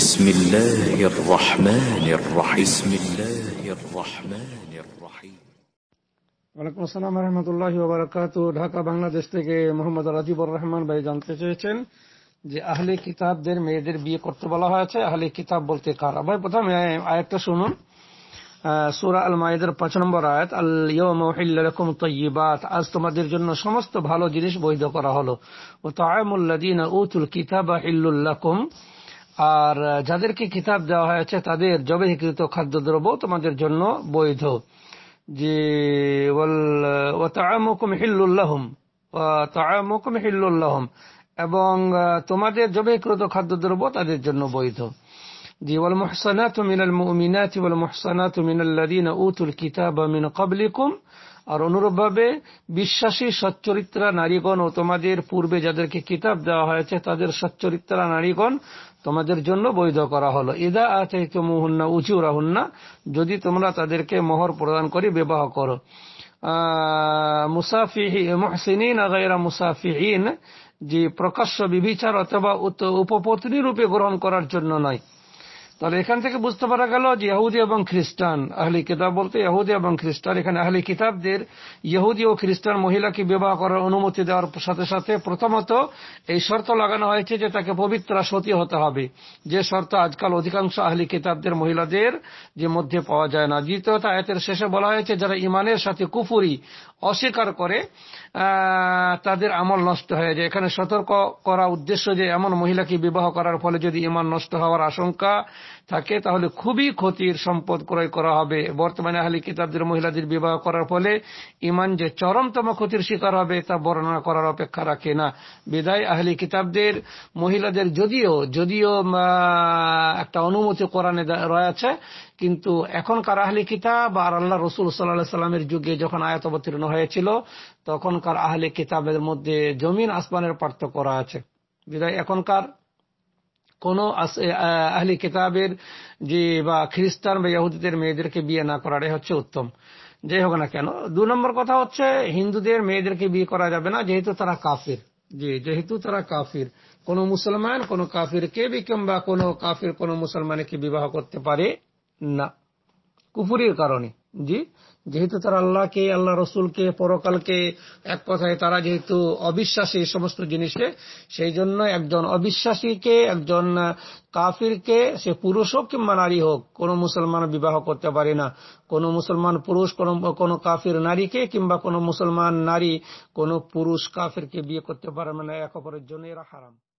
بسم الله الرحمن الرحيم بسم الله الرحمن الرحيم ওয়ালাইকুম আসসালাম রহমতুল্লাহ ওবরাকাত ঢাকা বাংলাদেশ থেকে মোহাম্মদ রাজিবুর রহমান ভাই জানতে চেয়েছেন যে আহলে কিতাবদের মেয়েদের বিয়ে করতে বলা হয়েছে আহলে কিতাব বলতে কারা ভাই প্রথমে আয়াতটা শুনুন সুরা আল মায়েদের পাঁচ নম্বর আয়াত আল ইয়ম তৈবাত আজ তোমাদের জন্য সমস্ত ভালো জিনিস বৈধ করা হলো ও তায়মুল্লাদিন উতুল কিতাব ইল্লুল্লাকুম আর যাদেরকে কিতাব দেওয়া হয়েছে তাদের জবেকৃত খাদ্যদ্রব্য তোমাদের জন্য বৈধ যে হিল্লুল্লাহম এবং তোমাদের জবেকৃত খাদ্যদ্রব্য তাদের জন্য বৈধ জি ওয়াল মুহসানাতু মিনাল মুমিনাতি ওয়াল মুহসানাতু উতুল কিতাবা মিন কবলিকুম আর অনুরূপভাবে বিশ্বাসী সচ্চরিত্রা নারীগণ ও তোমাদের পূর্বে যাদেরকে কিতাব দেওয়া হয়েছে তাদের সচ্চরিত্রা নারীগণ তোমাদের জন্য বৈধ করা হলো ইদা আচাইত উঁচু রাহুন্না যদি তোমরা তাদেরকে মোহর প্রদান করে বিবাহ করো মুসাফিহি মুসাফিহীন যে প্রকাশ্য বিবিচার অথবা উপপত্নী রূপে গ্রহণ করার জন্য নয় তাহলে এখান থেকে বুঝতে পারা গেল যে ইহুদি এবং খ্রিস্টান আহলি কিতাব বলতে ইহুদি এবং খ্রিস্টান এখানে আহলি কিতাবদের ইহুদি ও খ্রিস্টান মহিলাকে বিবাহ করার অনুমতি দেওয়ার সাথে সাথে প্রথমত এই শর্ত লাগানো হয়েছে যে তাকে পবিত্র সতী হতে হবে যে শর্ত আজকাল অধিকাংশ আহলি কিতাবদের মহিলাদের যে মধ্যে পাওয়া যায় না দ্বিতীয়ত আয়াতের শেষে বলা হয়েছে যারা ইমানের সাথে কুফুরি অস্বীকার করে তাদের আমল নষ্ট হয়ে যায় এখানে সতর্ক করা উদ্দেশ্য যে এমন মহিলাকে বিবাহ করার ফলে যদি ইমান নষ্ট হওয়ার আশঙ্কা থাকে তাহলে খুবই ক্ষতির সম্পদ ক্রয় করা হবে বর্তমানে আহলি কিতাবদের মহিলাদের বিবাহ করার ফলে ইমান যে চরমতম ক্ষতির শিকার হবে তা বর্ণনা করার অপেক্ষা রাখে না বিদায় আহলি কিতাবদের মহিলাদের যদিও যদিও একটা অনুমতি কোরআনে রয়েছে কিন্তু এখনকার আহলি কিতাব আর আল্লাহ রসুল সাল্লা সাল্লামের যুগে যখন আয়ত অবতীর্ণ হয়েছিল তখনকার আহলে কিতাবের মধ্যে জমিন আসমানের পার্থক্য করা আছে বিদায় এখনকার কোন আহলি কিতাবের যে বা খ্রিস্টান বা ইহুদিদের মেয়েদেরকে বিয়ে না করাটাই হচ্ছে উত্তম যাই হোক না কেন দু নম্বর কথা হচ্ছে হিন্দুদের মেয়েদেরকে বিয়ে করা যাবে না যেহেতু তারা কাফির জি যেহেতু তারা কাফির কোন মুসলমান কোন কাফির কে বি কিংবা কোন কাফির কোন মুসলমানকে বিবাহ করতে পারে না কুফুরির কারণে জি যেহেতু তারা আল্লাহকে আল্লাহ রসুলকে পরকালকে এক কথায় তারা যেহেতু অবিশ্বাসী এই সমস্ত জিনিসে সেই জন্য একজন অবিশ্বাসীকে একজন কাফিরকে সে পুরুষ হোক কিংবা নারী হোক কোন মুসলমান বিবাহ করতে পারে না কোন মুসলমান পুরুষ কোন কাফির নারীকে কিংবা কোন মুসলমান নারী কোন পুরুষ কাফিরকে বিয়ে করতে পারে না এক অপরের জন্য এরা হারাম